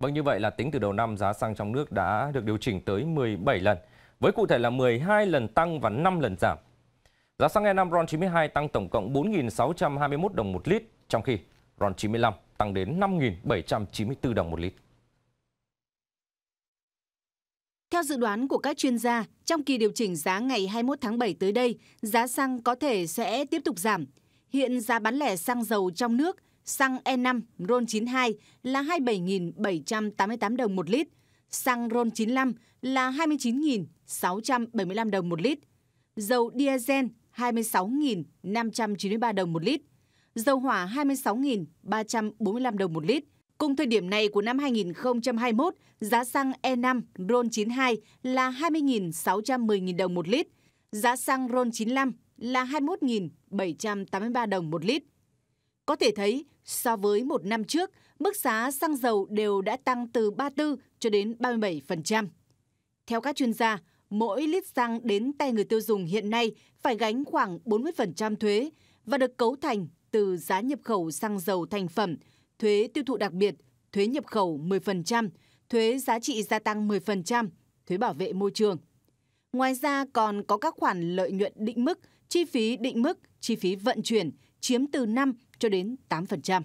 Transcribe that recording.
Vâng như vậy là tính từ đầu năm giá xăng trong nước đã được điều chỉnh tới 17 lần, với cụ thể là 12 lần tăng và 5 lần giảm. Giá xăng E5 RON92 tăng tổng cộng 4.621 đồng một lít, trong khi RON95 tăng đến 5.794 đồng một lít. Theo dự đoán của các chuyên gia, trong kỳ điều chỉnh giá ngày 21 tháng 7 tới đây, giá xăng có thể sẽ tiếp tục giảm. Hiện giá bán lẻ xăng dầu trong nước – xăng E5 RON92 là 27.788 đồng một lít, xăng RON95 là 29.675 đồng một lít, dầu diesel 26.593 đồng một lít, dầu hỏa 26.345 đồng một lít. Cùng thời điểm này của năm 2021, giá xăng E5 RON92 là 20.610.000 đồng một lít, giá xăng RON95 là 21.783 đồng một lít. Có thể thấy, so với một năm trước, mức giá xăng dầu đều đã tăng từ 34 cho đến 37%. Theo các chuyên gia, mỗi lít xăng đến tay người tiêu dùng hiện nay phải gánh khoảng 40% thuế và được cấu thành từ giá nhập khẩu xăng dầu thành phẩm, thuế tiêu thụ đặc biệt, thuế nhập khẩu 10%, thuế giá trị gia tăng 10%, thuế bảo vệ môi trường. Ngoài ra còn có các khoản lợi nhuận định mức, chi phí định mức, chi phí vận chuyển chiếm từ 5 cho đến 8%.